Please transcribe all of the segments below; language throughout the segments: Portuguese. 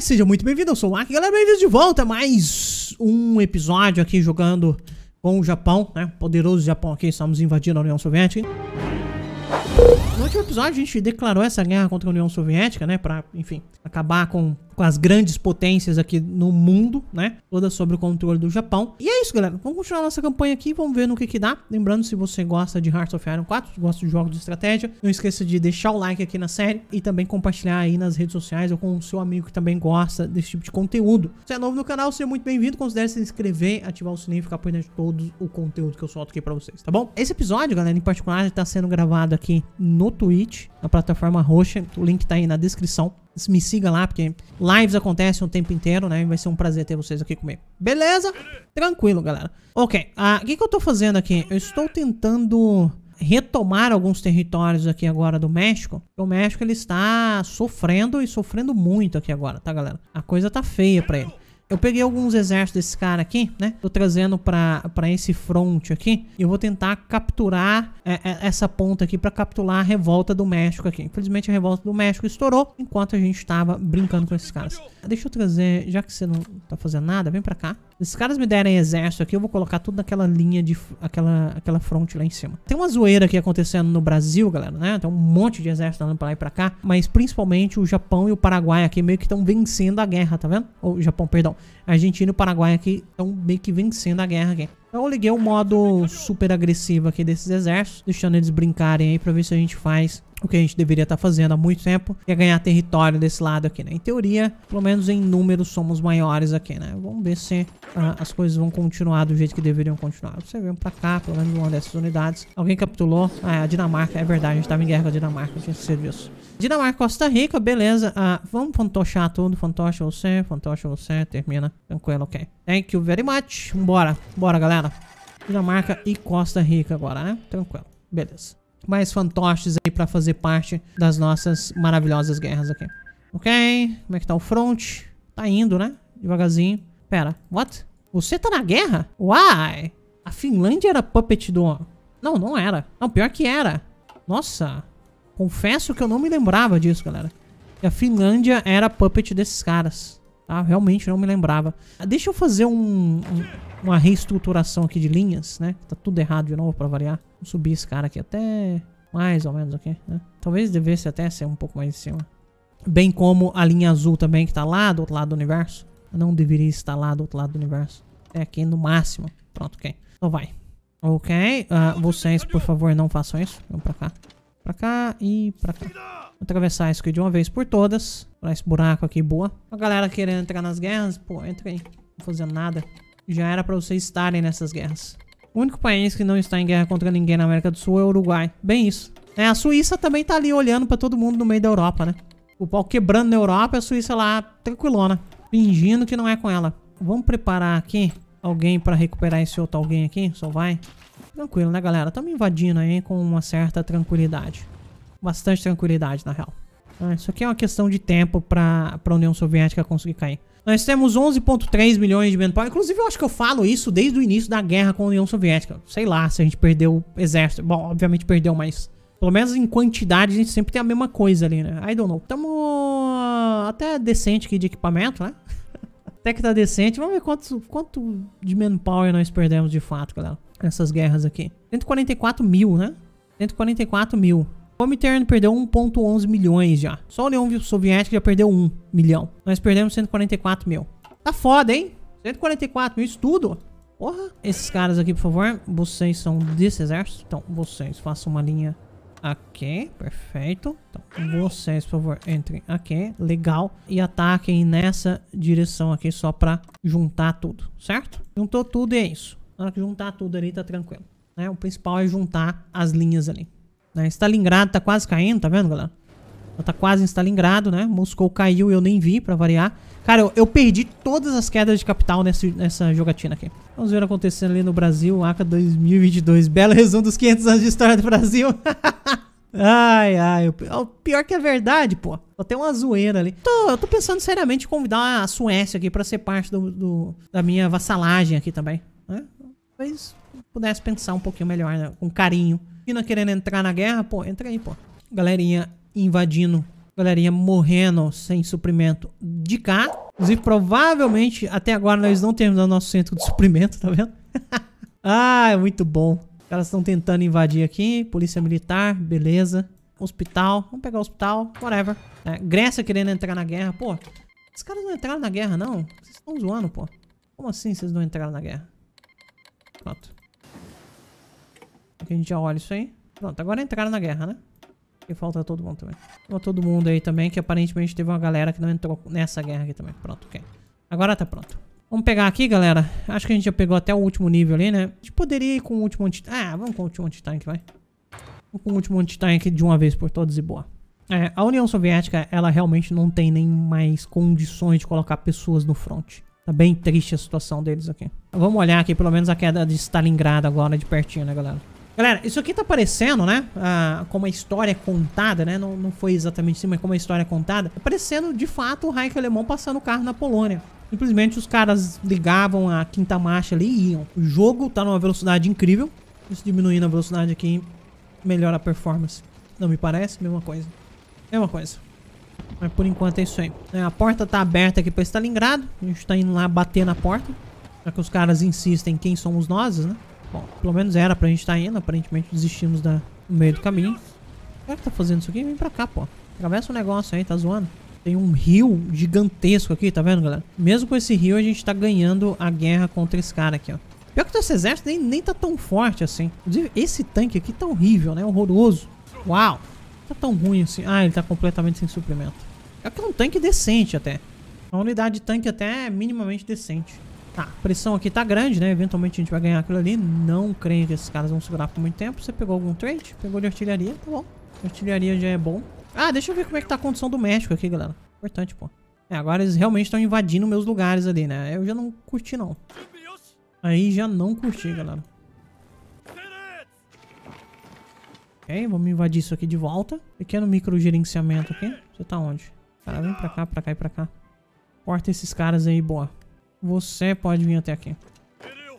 seja muito bem-vindo, eu sou o Aki, galera, bem-vindos de volta a mais um episódio aqui jogando com o Japão, né, poderoso Japão aqui, estamos invadindo a União Soviética. No último episódio a gente declarou essa guerra contra a União Soviética, né, pra, enfim, acabar com com as grandes potências aqui no mundo, né? Toda sobre o controle do Japão. E é isso, galera. Vamos continuar nossa campanha aqui, vamos ver no que que dá. Lembrando, se você gosta de Hearts of Iron 4, gosta de jogos de estratégia, não esqueça de deixar o like aqui na série e também compartilhar aí nas redes sociais ou com o seu amigo que também gosta desse tipo de conteúdo. Se é novo no canal, seja muito bem-vindo. Considere se inscrever, ativar o sininho e ficar por dentro de todo o conteúdo que eu solto aqui pra vocês, tá bom? Esse episódio, galera, em particular, está sendo gravado aqui no Twitch, na plataforma roxa. O link tá aí na descrição me siga lá, porque lives acontecem o tempo inteiro, né? E vai ser um prazer ter vocês aqui comigo. Beleza? Tranquilo, galera. Ok, ah, o que, que eu tô fazendo aqui? Eu estou tentando retomar alguns territórios aqui agora do México. O México, ele está sofrendo e sofrendo muito aqui agora, tá, galera? A coisa tá feia pra ele. Eu peguei alguns exércitos desse cara aqui, né? Tô trazendo pra, pra esse front aqui. E eu vou tentar capturar é, é, essa ponta aqui pra capturar a revolta do México aqui. Infelizmente a revolta do México estourou enquanto a gente tava brincando com esses caras. Deixa eu trazer, já que você não tá fazendo nada, vem pra cá esses caras me derem exército aqui, eu vou colocar tudo naquela linha de... Aquela, aquela fronte lá em cima. Tem uma zoeira aqui acontecendo no Brasil, galera, né? Tem um monte de exército andando pra lá e pra cá. Mas principalmente o Japão e o Paraguai aqui meio que estão vencendo a guerra, tá vendo? O Japão, perdão. Argentina e o Paraguai aqui estão meio que vencendo a guerra aqui. Então eu liguei o modo super agressivo aqui desses exércitos, deixando eles brincarem aí pra ver se a gente faz o que a gente deveria estar tá fazendo há muito tempo, que é ganhar território desse lado aqui, né? Em teoria, pelo menos em números somos maiores aqui, né? Vamos ver se uh, as coisas vão continuar do jeito que deveriam continuar. Você vem pra cá, pelo menos uma dessas unidades. Alguém capitulou? Ah, é a Dinamarca, é verdade, a gente tava em guerra com a Dinamarca, tinha esquecido disso. Dinamarca, Costa Rica, beleza. Uh, vamos fantochar tudo, fantocha você, fantocha você, termina. Tranquilo, ok. Thank you very much. Bora, bora, galera. Dinamarca e Costa Rica agora, né? Tranquilo, beleza mais fantoches aí pra fazer parte das nossas maravilhosas guerras aqui. Ok, como é que tá o front? Tá indo, né? Devagarzinho. Pera, what? Você tá na guerra? Why? A Finlândia era puppet do... Não, não era. Não, pior que era. Nossa, confesso que eu não me lembrava disso, galera. E a Finlândia era puppet desses caras. Ah, realmente não me lembrava. Ah, deixa eu fazer um, um, uma reestruturação aqui de linhas, né? Tá tudo errado de novo pra variar. Vou subir esse cara aqui até mais ou menos aqui, né? Talvez devesse até ser um pouco mais em cima. Bem como a linha azul também que tá lá do outro lado do universo. Não deveria estar lá do outro lado do universo. É aqui no máximo. Pronto, ok. Então vai. Ok, uh, vocês por favor não façam isso. Vamos pra cá. Pra cá e pra cá atravessar isso aqui de uma vez por todas. Pra esse buraco aqui, boa. A galera querendo entrar nas guerras, pô, entra aí. Não fazendo nada. Já era pra vocês estarem nessas guerras. O único país que não está em guerra contra ninguém na América do Sul é o Uruguai. Bem isso. É, a Suíça também tá ali olhando pra todo mundo no meio da Europa, né? O pau quebrando na Europa, a Suíça lá tranquilona. Fingindo que não é com ela. Vamos preparar aqui alguém pra recuperar esse outro alguém aqui. Só vai. Tranquilo, né, galera? Estamos invadindo aí com uma certa tranquilidade bastante tranquilidade, na real. Ah, isso aqui é uma questão de tempo para a União Soviética conseguir cair. Nós temos 11.3 milhões de manpower. Inclusive, eu acho que eu falo isso desde o início da guerra com a União Soviética. Sei lá se a gente perdeu o exército. Bom, obviamente perdeu, mas... Pelo menos em quantidade, a gente sempre tem a mesma coisa ali, né? I don't know. Tamo até decente aqui de equipamento, né? até que tá decente. Vamos ver quanto, quanto de manpower nós perdemos de fato, galera. Nessas guerras aqui. 144 mil, né? 144 mil. Comintern perdeu 1.11 milhões já. Só o União Soviética já perdeu 1 milhão. Nós perdemos 144 mil. Tá foda, hein? 144 mil, isso tudo. Porra. Esses caras aqui, por favor, vocês são desse exército. Então, vocês façam uma linha aqui. Perfeito. Então, vocês, por favor, entrem aqui. Legal. E ataquem nessa direção aqui só pra juntar tudo, certo? Juntou tudo e é isso. Na hora que juntar tudo ali, tá tranquilo. Né? O principal é juntar as linhas ali. Né? Stalingrado tá quase caindo, tá vendo, galera? Ela tá quase em Stalingrado, né? Moscou caiu e eu nem vi, pra variar. Cara, eu, eu, perdi todas as quedas de capital nessa, nessa jogatina aqui. Vamos ver acontecendo ali no Brasil, ACA 2022. Belo resumo dos 500 anos de história do Brasil. ai, ai. O pior que é verdade, pô. Até uma zoeira ali. Tô, eu tô pensando seriamente em convidar a Suécia aqui pra ser parte do, do da minha vassalagem aqui também. Né? Talvez pudesse pensar um pouquinho melhor, né? com carinho. China querendo entrar na guerra, pô, entra aí, pô. Galerinha invadindo, galerinha morrendo sem suprimento de cá. Inclusive, provavelmente, até agora, nós não terminamos nosso centro de suprimento, tá vendo? ah, é muito bom. Elas estão tentando invadir aqui, polícia militar, beleza. Hospital, vamos pegar o hospital, whatever. É, Grécia querendo entrar na guerra, pô. Esses caras não entraram na guerra, não. Vocês estão zoando, pô. Como assim vocês não entraram na guerra? Pronto que a gente já olha isso aí. Pronto, agora entraram na guerra, né? E falta todo mundo também. Falta todo mundo aí também, que aparentemente teve uma galera que não entrou nessa guerra aqui também. Pronto, ok. Agora tá pronto. Vamos pegar aqui, galera. Acho que a gente já pegou até o último nível ali, né? A gente poderia ir com o último anti... Ah, vamos com o último anti-tank, vai. Vamos com o último anti-tank aqui de uma vez por todas e boa. É, a União Soviética, ela realmente não tem nem mais condições de colocar pessoas no front. Tá bem triste a situação deles aqui. Vamos olhar aqui pelo menos a queda de Stalingrado agora de pertinho, né, galera? Galera, isso aqui tá parecendo, né? Ah, como a história é contada, né? Não, não foi exatamente assim, mas como a história é contada. Tá parecendo, de fato, o Reich alemão passando o carro na Polônia. Simplesmente os caras ligavam a quinta marcha ali e iam. O jogo tá numa velocidade incrível. Isso diminuindo a velocidade aqui melhora a performance. Não me parece? Mesma coisa. Mesma coisa. Mas por enquanto é isso aí. É, a porta tá aberta aqui pra Stalingrado. A gente tá indo lá bater na porta. Já que os caras insistem quem somos nós, né? Bom, pelo menos era pra gente estar tá indo. Aparentemente desistimos da... no meio do caminho. O cara que tá fazendo isso aqui, vem pra cá, pô. Atravessa o um negócio aí, tá zoando? Tem um rio gigantesco aqui, tá vendo, galera? Mesmo com esse rio, a gente tá ganhando a guerra contra esse cara aqui, ó. Pior que esse exército nem, nem tá tão forte assim. Inclusive, esse tanque aqui tá horrível, né? Horroroso. Uau! Tá tão ruim assim. Ah, ele tá completamente sem suprimento. É que é um tanque decente até. Uma unidade de tanque até é minimamente decente. Tá, a pressão aqui tá grande, né? Eventualmente a gente vai ganhar aquilo ali. Não creio que esses caras vão segurar por muito tempo. Você pegou algum trade? Pegou de artilharia, tá bom. Artilharia já é bom. Ah, deixa eu ver como é que tá a condição do México aqui, galera. Importante, pô. É, agora eles realmente estão invadindo meus lugares ali, né? Eu já não curti, não. Aí já não curti, galera. Ok, vamos invadir isso aqui de volta. Pequeno micro gerenciamento aqui. Você tá onde? Cara, vem pra cá, pra cá e pra cá. Corta esses caras aí, boa. Você pode vir até aqui.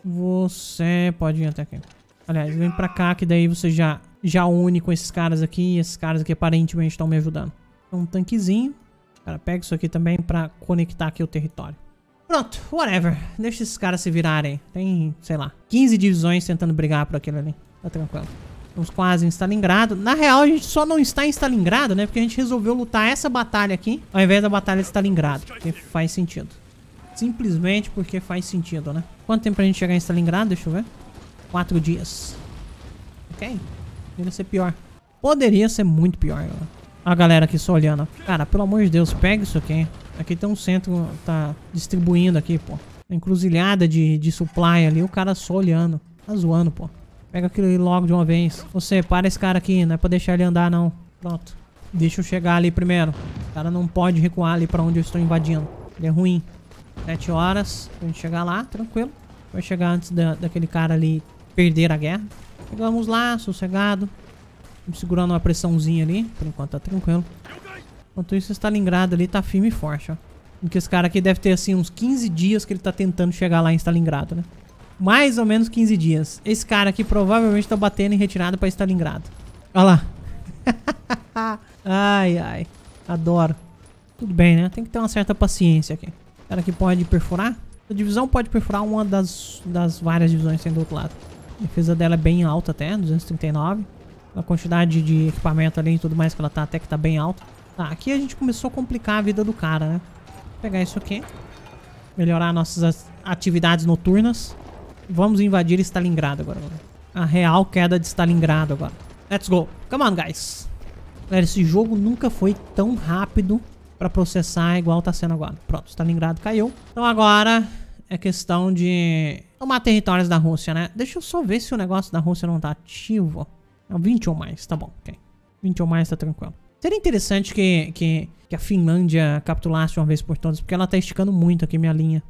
Você pode vir até aqui. Aliás, vem pra cá que daí você já, já une com esses caras aqui. E esses caras aqui aparentemente estão me ajudando. Um tanquezinho. Cara, pega isso aqui também pra conectar aqui o território. Pronto, whatever. Deixa esses caras se virarem. Tem, sei lá, 15 divisões tentando brigar por aquilo ali. Tá tranquilo. Estamos quase em Stalingrado. Na real, a gente só não está em Stalingrado, né? Porque a gente resolveu lutar essa batalha aqui, ao invés da batalha de Stalingrado. Que faz sentido. Simplesmente porque faz sentido, né? Quanto tempo pra gente chegar em Stalingrado? Deixa eu ver. Quatro dias. Ok. Poderia ser pior. Poderia ser muito pior, A galera aqui só olhando. Cara, pelo amor de Deus, pega isso aqui. Aqui tem um centro, tá distribuindo aqui, pô. Encruzilhada de, de supply ali, o cara só olhando. Tá zoando, pô. Pega aquilo aí logo de uma vez. Você, para esse cara aqui, não é pra deixar ele andar, não. Pronto. Deixa eu chegar ali primeiro. O cara não pode recuar ali pra onde eu estou invadindo. Ele é ruim. Sete horas pra gente chegar lá, tranquilo. Vai chegar antes da, daquele cara ali perder a guerra. Chegamos lá, sossegado. Vamos segurando uma pressãozinha ali. Por enquanto tá tranquilo. Enquanto isso, Stalingrado ali tá firme e forte, ó. Porque esse cara aqui deve ter, assim, uns 15 dias que ele tá tentando chegar lá em Stalingrado, né? Mais ou menos 15 dias. Esse cara aqui provavelmente tá batendo em retirada pra Stalingrado. Olha lá. ai, ai. Adoro. Tudo bem, né? Tem que ter uma certa paciência aqui. Cara que pode perfurar. A divisão pode perfurar uma das, das várias divisões que tem do outro lado. A defesa dela é bem alta até, 239. A quantidade de equipamento ali e tudo mais que ela tá até que tá bem alta. Tá, aqui a gente começou a complicar a vida do cara, né? Vou pegar isso aqui. Melhorar nossas atividades noturnas. Vamos invadir Stalingrado agora. A real queda de Stalingrado agora. Let's go. Come on, guys. Galera, esse jogo nunca foi tão rápido para processar é igual tá sendo agora. Pronto, Stalingrado caiu. Então agora é questão de tomar territórios da Rússia, né? Deixa eu só ver se o negócio da Rússia não tá ativo. É 20 ou mais, tá bom, ok. 20 ou mais tá tranquilo. Seria interessante que, que, que a Finlândia capitulasse uma vez por todas, porque ela tá esticando muito aqui minha linha.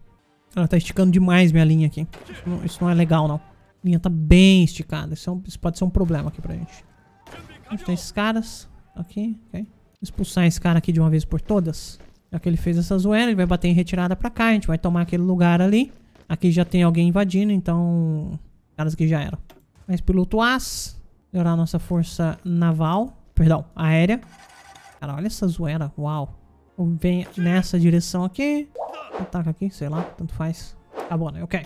Ela tá esticando demais minha linha aqui. Isso não, isso não é legal, não. A linha tá bem esticada. Isso, é um, isso pode ser um problema aqui pra gente. A gente tem esses caras. Aqui, ok expulsar esse cara aqui de uma vez por todas. Já que ele fez essa zoeira, ele vai bater em retirada pra cá. A gente vai tomar aquele lugar ali. Aqui já tem alguém invadindo, então... Caras que já eram. Mas piloto As. Melhorar nossa força naval. Perdão, aérea. Cara, olha essa zoeira. Uau. Vem nessa direção aqui. Ataca aqui, sei lá. Tanto faz. acabou né? Ok.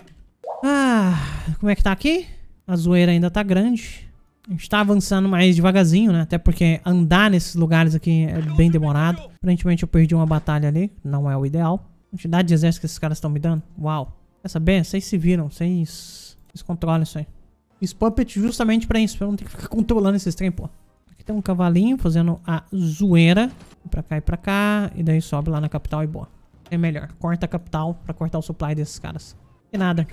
Ah, como é que tá aqui? A zoeira ainda tá grande. A gente tá avançando mais devagarzinho, né? Até porque andar nesses lugares aqui é bem demorado. Aparentemente eu perdi uma batalha ali. Não é o ideal. A quantidade de exército que esses caras estão me dando. Uau. Quer saber? Vocês se viram. Vocês... Vocês controlam isso aí. Fiz Puppet justamente pra isso. Pra eu não ter que ficar controlando esses trem, pô. Aqui tem um cavalinho fazendo a zoeira. Pra cá e pra cá. E daí sobe lá na capital e boa. É melhor. Corta a capital pra cortar o supply desses caras. E nada.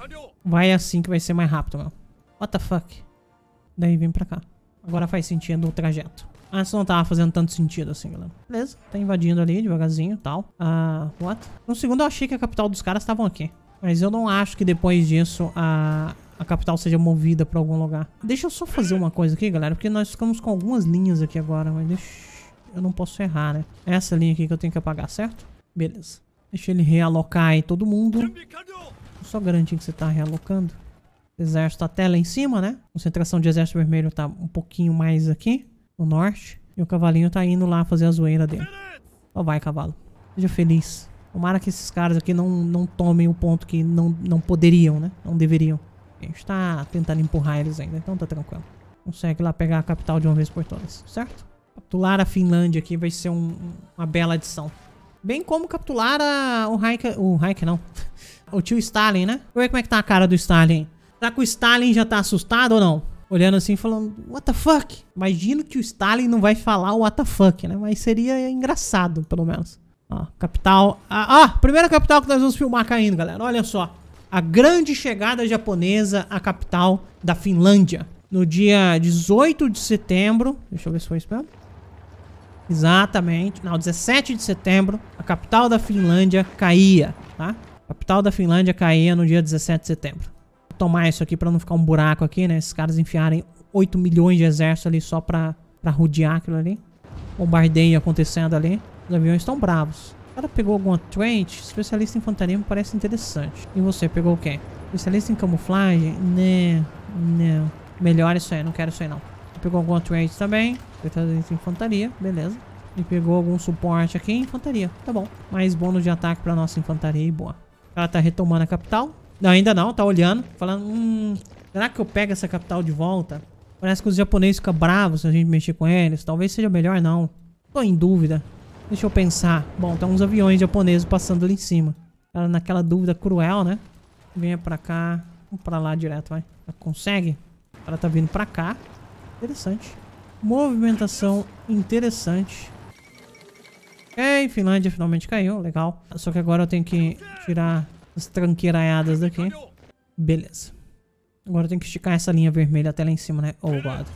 Vai assim que vai ser mais rápido, mano. What the fuck? Daí vem pra cá. Agora faz sentido o trajeto. Ah, isso não tava fazendo tanto sentido assim, galera. Beleza, tá invadindo ali devagarzinho e tal. Ah, uh, what? No segundo eu achei que a capital dos caras estavam aqui. Mas eu não acho que depois disso a, a capital seja movida pra algum lugar. Deixa eu só fazer uma coisa aqui, galera. Porque nós ficamos com algumas linhas aqui agora, mas deixa... Eu não posso errar, né? Essa linha aqui que eu tenho que apagar, certo? Beleza. Deixa ele realocar aí todo mundo. Eu só garantir que você tá realocando exército tá até lá em cima, né? A concentração de exército vermelho tá um pouquinho mais aqui, no norte. E o cavalinho tá indo lá fazer a zoeira dele. Ó, vai, cavalo. Seja feliz. Tomara que esses caras aqui não, não tomem o ponto que não, não poderiam, né? Não deveriam. A gente tá tentando empurrar eles ainda, então tá tranquilo. Consegue lá pegar a capital de uma vez por todas, certo? Capturar a Finlândia aqui vai ser um, uma bela adição. Bem como capturar a, o Reich... O Reich, não. o tio Stalin, né? Vamos ver como é que tá a cara do Stalin. Será que o Stalin já tá assustado ou não? Olhando assim, falando, what the fuck? Imagino que o Stalin não vai falar o what the fuck, né? Mas seria engraçado, pelo menos. Ó, capital... Ah, ah, primeira capital que nós vamos filmar caindo, galera. Olha só. A grande chegada japonesa à capital da Finlândia. No dia 18 de setembro... Deixa eu ver se foi isso mesmo. Exatamente. Não, 17 de setembro, a capital da Finlândia caía, tá? A capital da Finlândia caía no dia 17 de setembro tomar isso aqui para não ficar um buraco aqui, né? Esses caras enfiarem 8 milhões de exército ali só pra, pra rodear aquilo ali. Bombardeio acontecendo ali. Os aviões estão bravos. O cara pegou alguma trait? Especialista em infantaria me parece interessante. E você, pegou o quê? Especialista em camuflagem? Né, não. Né. Melhor isso aí, não quero isso aí não. Você pegou alguma trait também. Especialista em infantaria, beleza. E pegou algum suporte aqui, em infantaria. Tá bom. Mais bônus de ataque pra nossa infantaria e boa. O cara tá retomando a capital. Não, ainda não, tá olhando, falando, hum, será que eu pego essa capital de volta? Parece que os japoneses ficam bravos se a gente mexer com eles, talvez seja melhor não. Tô em dúvida. Deixa eu pensar. Bom, tem uns aviões japoneses passando ali em cima. Ela tá naquela dúvida cruel, né? Venha pra cá, vamos pra lá direto, vai. Ela consegue? Ela tá vindo pra cá. Interessante. Movimentação interessante. Ok, é, Finlândia finalmente caiu, legal. Só que agora eu tenho que tirar as tranqueiraiadas daqui. Beleza. Agora tem que esticar essa linha vermelha até lá em cima, né? Oh, God.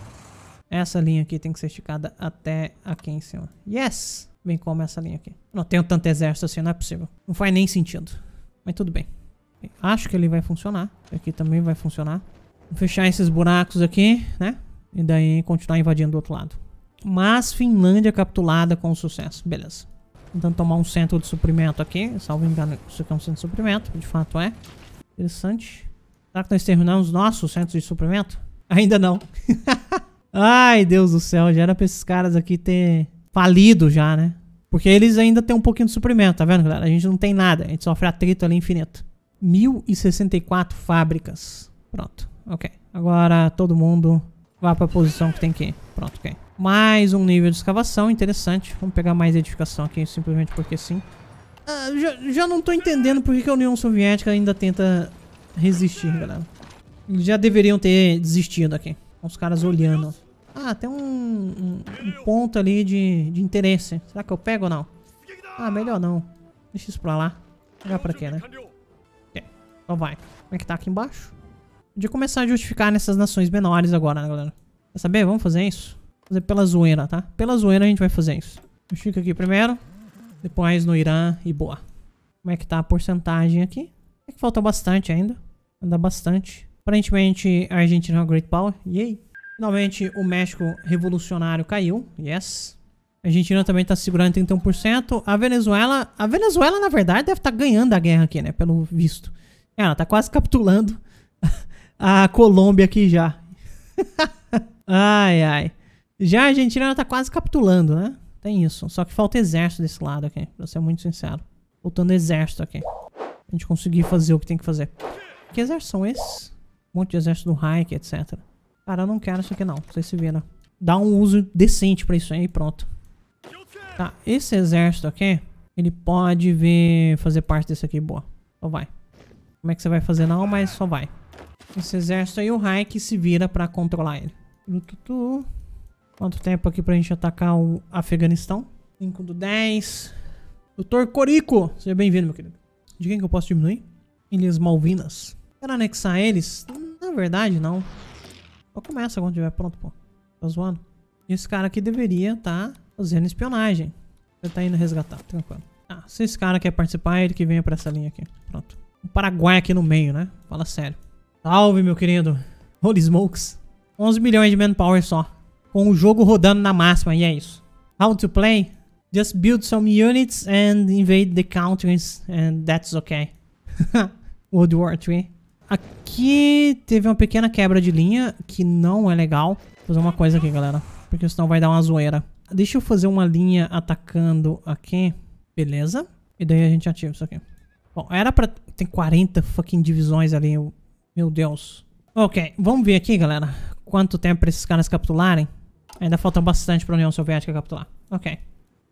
Essa linha aqui tem que ser esticada até aqui em cima. Yes! Bem como essa linha aqui. Não tenho tanto exército assim, não é possível. Não faz nem sentido. Mas tudo bem. Acho que ele vai funcionar. aqui também vai funcionar. Vou fechar esses buracos aqui, né? E daí continuar invadindo do outro lado. Mas Finlândia capitulada com sucesso. Beleza. Tentando tomar um centro de suprimento aqui. Salvo engano, isso aqui é um centro de suprimento. De fato é. Interessante. Será que nós terminamos os nossos centros de suprimento? Ainda não. Ai, Deus do céu. Já era pra esses caras aqui ter falido já, né? Porque eles ainda têm um pouquinho de suprimento, tá vendo, galera? A gente não tem nada. A gente sofre atrito ali infinito. 1064 fábricas. Pronto, ok. Agora todo mundo vá pra posição que tem que ir. Pronto, ok. Mais um nível de escavação, interessante. Vamos pegar mais edificação aqui, simplesmente porque sim. Ah, já, já, não tô entendendo por que a União Soviética ainda tenta resistir, galera. Eles já deveriam ter desistido aqui. Os caras olhando. Ah, tem um, um, um ponto ali de, de interesse. Será que eu pego ou não? Ah, melhor não. Deixa isso pra lá. Já pra quê, né? Ok, Então vai. Como é que tá aqui embaixo? De começar a justificar nessas nações menores agora, né, galera? Quer saber? Vamos fazer isso? fazer pela zoeira, tá? Pela zoeira a gente vai fazer isso. Eu fico aqui primeiro. Depois no Irã e boa. Como é que tá a porcentagem aqui? É que falta bastante ainda. Anda bastante. Aparentemente a Argentina é uma Great Power. Yay! Finalmente o México revolucionário caiu. Yes. A Argentina também tá segurando 31%. A Venezuela... A Venezuela, na verdade, deve estar tá ganhando a guerra aqui, né? Pelo visto. É, ela tá quase capitulando a Colômbia aqui já. ai, ai. Já a Argentina está quase capitulando, né? Tem isso. Só que falta exército desse lado aqui, pra ser muito sincero. Faltando exército aqui. A gente conseguir fazer o que tem que fazer. Que exército são esses? Um monte de exército do Reich, etc. Cara, eu não quero isso aqui não. Vocês se viram. Né? Dá um uso decente pra isso aí e pronto. Tá, esse exército aqui, ele pode vir fazer parte desse aqui. Boa. Só vai. Como é que você vai fazer não, mas só vai. Esse exército aí, o Reich se vira pra controlar ele. Tu, Quanto tempo aqui pra gente atacar o Afeganistão? 5 do 10. Doutor Corico, seja bem-vindo, meu querido. De quem que eu posso diminuir? Ilhas Malvinas. Quero anexar eles? Na verdade, não. Só começa quando tiver pronto, pô. Tá zoando? Esse cara aqui deveria estar tá fazendo espionagem. Você tá indo resgatar, tranquilo. Ah, se esse cara quer participar, ele que venha pra essa linha aqui. Pronto. Um Paraguai aqui no meio, né? Fala sério. Salve, meu querido. Holy smokes. 11 milhões de manpower só com o jogo rodando na máxima, e é isso. How to play? Just build some units and invade the countries, and that's okay. World War 3. Aqui teve uma pequena quebra de linha, que não é legal. Vou fazer uma coisa aqui, galera, porque senão vai dar uma zoeira. Deixa eu fazer uma linha atacando aqui. Beleza. E daí a gente ativa isso aqui. Bom, era pra... Tem 40 fucking divisões ali. Meu Deus. Ok, vamos ver aqui, galera. Quanto tempo pra esses caras capitularem. Ainda falta bastante pra União Soviética capitular. Ok.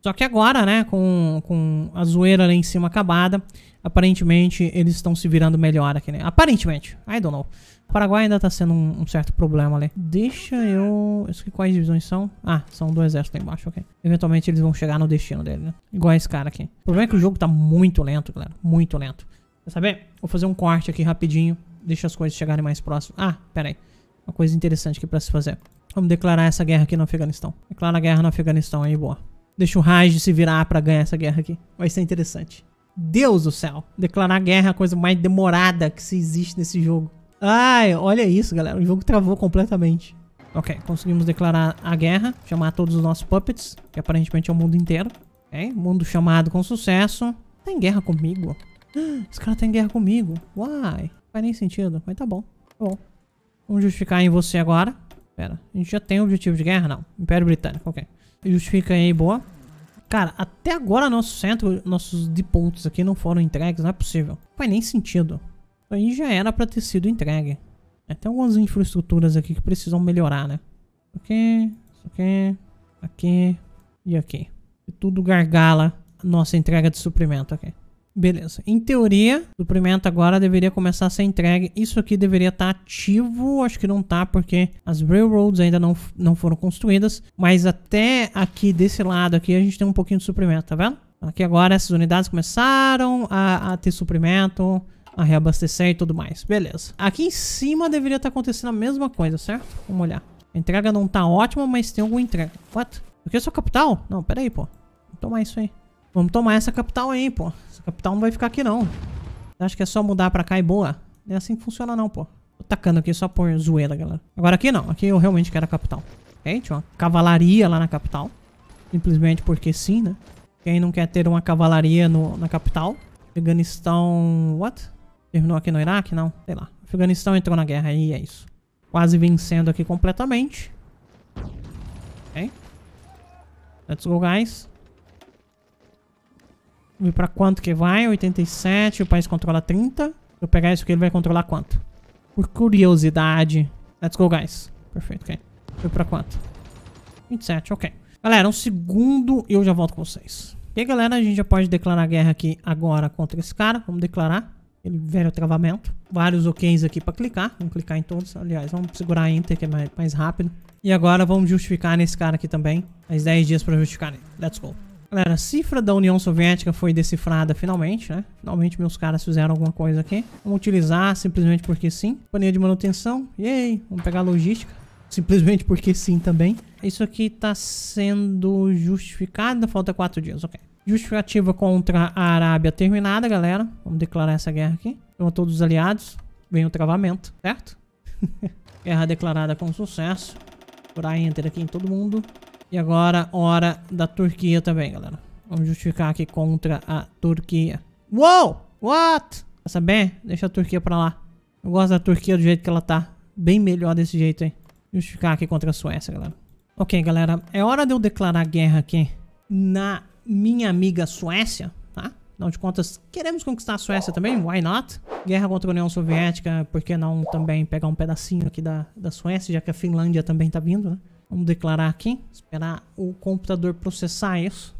Só que agora, né, com, com a zoeira lá em cima acabada, aparentemente eles estão se virando melhor aqui, né? Aparentemente, I don't know. O Paraguai ainda tá sendo um, um certo problema ali. Deixa eu... Esqueci quais divisões são? Ah, são do exército lá embaixo, ok. Eventualmente eles vão chegar no destino dele, né? Igual esse cara aqui. O problema é que o jogo tá muito lento, galera. Muito lento. Quer saber? Vou fazer um corte aqui rapidinho. Deixa as coisas chegarem mais próximo. Ah, pera aí. Uma coisa interessante aqui pra se fazer. Vamos declarar essa guerra aqui no Afeganistão. Declara a guerra no Afeganistão aí, boa. Deixa o Raj se virar para ganhar essa guerra aqui. Vai ser interessante. Deus do céu. Declarar guerra é a coisa mais demorada que se existe nesse jogo. Ai, olha isso, galera. O jogo travou completamente. Ok, conseguimos declarar a guerra. Chamar todos os nossos puppets, que aparentemente é o mundo inteiro. Ok, mundo chamado com sucesso. Tá em guerra comigo? Esse cara tá em guerra comigo. Uai. Não faz nem sentido, mas tá bom. Tá bom. Vamos justificar em você agora. Pera, a gente já tem objetivo de guerra? Não. Império Britânico, ok. Justifica aí, boa. Cara, até agora nosso centro, nossos depontos aqui não foram entregues, não é possível. Não faz nem sentido. Aí já era pra ter sido entregue. É, tem algumas infraestruturas aqui que precisam melhorar, né? Aqui, aqui, aqui e aqui. E tudo gargala nossa entrega de suprimento aqui. Beleza. Em teoria, o suprimento agora deveria começar a ser entregue. Isso aqui deveria estar tá ativo. Acho que não tá, porque as railroads ainda não, não foram construídas. Mas até aqui desse lado aqui, a gente tem um pouquinho de suprimento, tá vendo? Aqui agora essas unidades começaram a, a ter suprimento, a reabastecer e tudo mais. Beleza. Aqui em cima deveria estar tá acontecendo a mesma coisa, certo? Vamos olhar. A entrega não tá ótima, mas tem alguma entrega. What? O que é sua capital? Não, pera aí, pô. Vou tomar isso aí. Vamos tomar essa capital aí, pô. Essa capital não vai ficar aqui, não. Acho que é só mudar pra cá e boa. Não é assim que funciona, não, pô. Tô tacando aqui só por zoeira, galera. Agora aqui não. Aqui eu realmente quero a capital. Ok? Tinha uma cavalaria lá na capital. Simplesmente porque sim, né? Quem não quer ter uma cavalaria no, na capital? Afeganistão... What? Terminou aqui no Iraque? Não. Sei lá. Afeganistão entrou na guerra e é isso. Quase vencendo aqui completamente. Ok? Let's go, guys. E pra quanto que vai? 87, o país controla 30. Se eu pegar isso aqui, ele vai controlar quanto? Por curiosidade. Let's go, guys. Perfeito, ok. Foi pra quanto? 27, ok. Galera, um segundo e eu já volto com vocês. E aí, galera, a gente já pode declarar guerra aqui agora contra esse cara. Vamos declarar. Ele velho travamento. Vários OKs aqui pra clicar. Vamos clicar em todos. Aliás, vamos segurar Enter, que é mais, mais rápido. E agora vamos justificar nesse cara aqui também. Mais 10 dias pra justificar nele. Let's go. Galera, a cifra da União Soviética foi decifrada finalmente, né? Finalmente meus caras fizeram alguma coisa aqui. Vamos utilizar simplesmente porque sim. Paninha de manutenção. Yay! Vamos pegar a logística. Simplesmente porque sim também. Isso aqui tá sendo justificado. Falta quatro dias, ok. Justificativa contra a Arábia terminada, galera. Vamos declarar essa guerra aqui. Então, a todos os aliados, vem o travamento, certo? guerra declarada com sucesso. Por aí, enter aqui em todo mundo. E agora, hora da Turquia também, galera. Vamos justificar aqui contra a Turquia. Uou! What? Quer saber? Deixa a Turquia pra lá. Eu gosto da Turquia do jeito que ela tá. Bem melhor desse jeito, hein? Justificar aqui contra a Suécia, galera. Ok, galera. É hora de eu declarar guerra aqui na minha amiga Suécia, tá? Afinal de contas, queremos conquistar a Suécia também, why not? Guerra contra a União Soviética, por que não também pegar um pedacinho aqui da, da Suécia, já que a Finlândia também tá vindo, né? Vamos declarar aqui. Esperar o computador processar isso.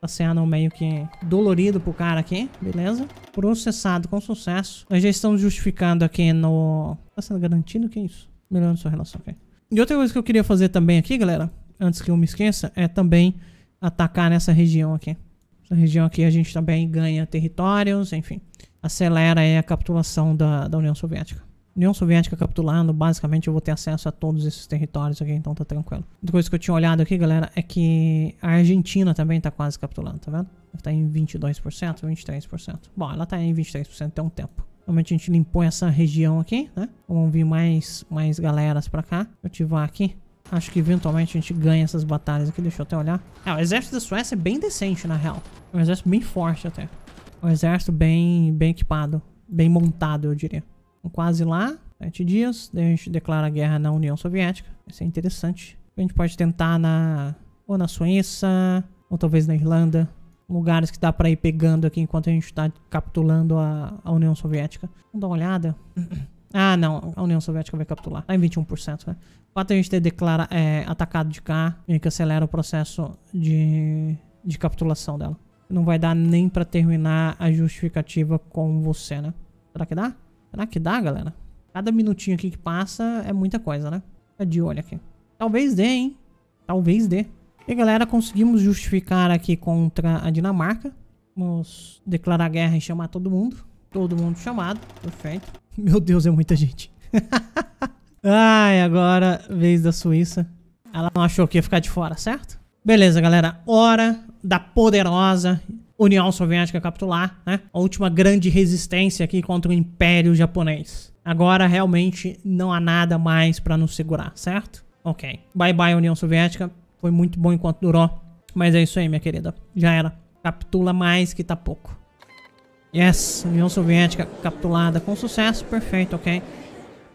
Tá sendo meio que dolorido pro cara aqui. Beleza. Processado com sucesso. Nós já estamos justificando aqui no... Tá sendo garantido? O que é isso? Melhorando sua relação, ok. E outra coisa que eu queria fazer também aqui, galera. Antes que eu me esqueça. É também atacar nessa região aqui. Essa região aqui a gente também ganha territórios, enfim. Acelera a capitulação da, da União Soviética. União Soviética capitulando, basicamente eu vou ter acesso a todos esses territórios aqui, então tá tranquilo. Outra coisa que eu tinha olhado aqui, galera, é que a Argentina também tá quase capitulando, tá vendo? Ela tá em 22%, 23%. Bom, ela tá em 23% tem um tempo. Realmente a gente limpou essa região aqui, né? Vamos vir mais, mais galeras pra cá. Ativar aqui. Acho que eventualmente a gente ganha essas batalhas aqui. Deixa eu até olhar. É, o exército da Suécia é bem decente, na real. É um exército bem forte até. Um exército bem, bem equipado. Bem montado, eu diria quase lá, sete dias. Daí a gente declara guerra na União Soviética. Isso é interessante. A gente pode tentar na ou na Suíça, ou talvez na Irlanda. Lugares que dá para ir pegando aqui enquanto a gente está capitulando a, a, União Soviética. Vamos dar uma olhada. Ah, não. A União Soviética vai capitular. Tá em 21%, né? O fato de é a gente ter declara, é, atacado de cá, meio que acelera o processo de, de capitulação dela. Não vai dar nem para terminar a justificativa com você, né? Será que dá? Será que dá, galera? Cada minutinho aqui que passa é muita coisa, né? Fica de olho aqui. Talvez dê, hein? Talvez dê. E, galera, conseguimos justificar aqui contra a Dinamarca. Vamos declarar guerra e chamar todo mundo. Todo mundo chamado. Perfeito. Meu Deus, é muita gente. Ai, agora, vez da Suíça. Ela não achou que ia ficar de fora, certo? Beleza, galera. Hora da poderosa União Soviética capitular, né? A última grande resistência aqui contra o Império Japonês. Agora realmente não há nada mais para nos segurar, certo? Ok. Bye bye União Soviética. Foi muito bom enquanto durou. Mas é isso aí, minha querida. Já era. Capitula mais que tá pouco. Yes, União Soviética capitulada com sucesso. Perfeito, ok.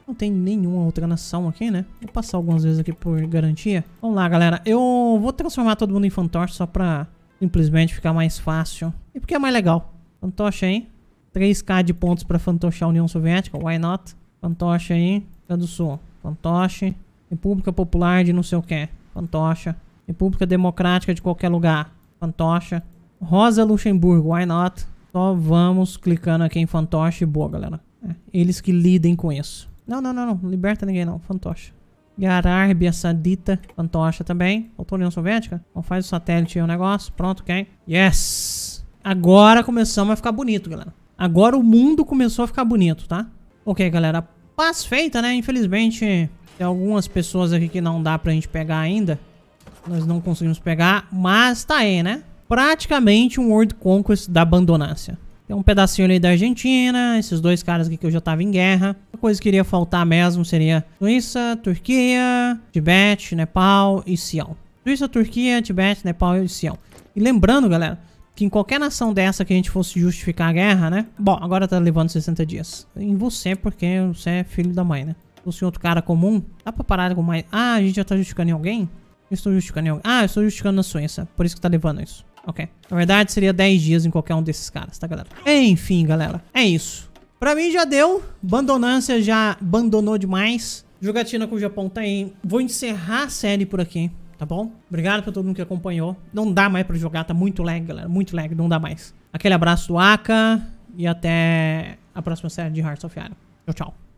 Não tem nenhuma outra nação aqui, né? Vou passar algumas vezes aqui por garantia. Vamos lá, galera. Eu vou transformar todo mundo em fantoche só pra Simplesmente fica mais fácil. E porque é mais legal. Fantoche aí. 3k de pontos pra fantochar a União Soviética. Why not? Fantoche aí. Rio do Sul. Fantoche. República Popular de não sei o que. Fantocha. República Democrática de qualquer lugar. Fantocha. Rosa Luxemburgo. Why not? Só vamos clicando aqui em fantoche e boa, galera. É, eles que lidem com isso. Não, não, não, não. Liberta ninguém não. Fantoche. Gararbe, essa dita fantocha também. Voltou União Soviética? Então faz o satélite aí o negócio. Pronto, quem? Okay. Yes! Agora começamos a ficar bonito, galera. Agora o mundo começou a ficar bonito, tá? Ok, galera. Paz feita, né? Infelizmente, tem algumas pessoas aqui que não dá pra gente pegar ainda. Nós não conseguimos pegar, mas tá aí, né? Praticamente um World Conquest da abandonância. Tem um pedacinho ali da Argentina, esses dois caras aqui que eu já tava em guerra. A coisa que iria faltar mesmo seria Suíça, Turquia, Tibete, Nepal e Sião. Suíça, Turquia, Tibete, Nepal e Sião. E lembrando, galera, que em qualquer nação dessa que a gente fosse justificar a guerra, né? Bom, agora tá levando 60 dias. Em você, porque você é filho da mãe, né? Se fosse outro cara comum, dá pra parar com mais... Ah, a gente já tá justificando em alguém? Eu estou justificando em alguém? Ah, eu estou justificando na Suíça. Por isso que tá levando isso. Ok. Na verdade, seria 10 dias em qualquer um desses caras, tá, galera? Enfim, galera. É isso. Pra mim já deu. Bandonância já abandonou demais. Jogatina com o Japão tá aí. Vou encerrar a série por aqui, tá bom? Obrigado pra todo mundo que acompanhou. Não dá mais pra jogar, tá muito lag, galera. Muito lag, não dá mais. Aquele abraço do Aka e até a próxima série de Hearts of Iron. Tchau, tchau.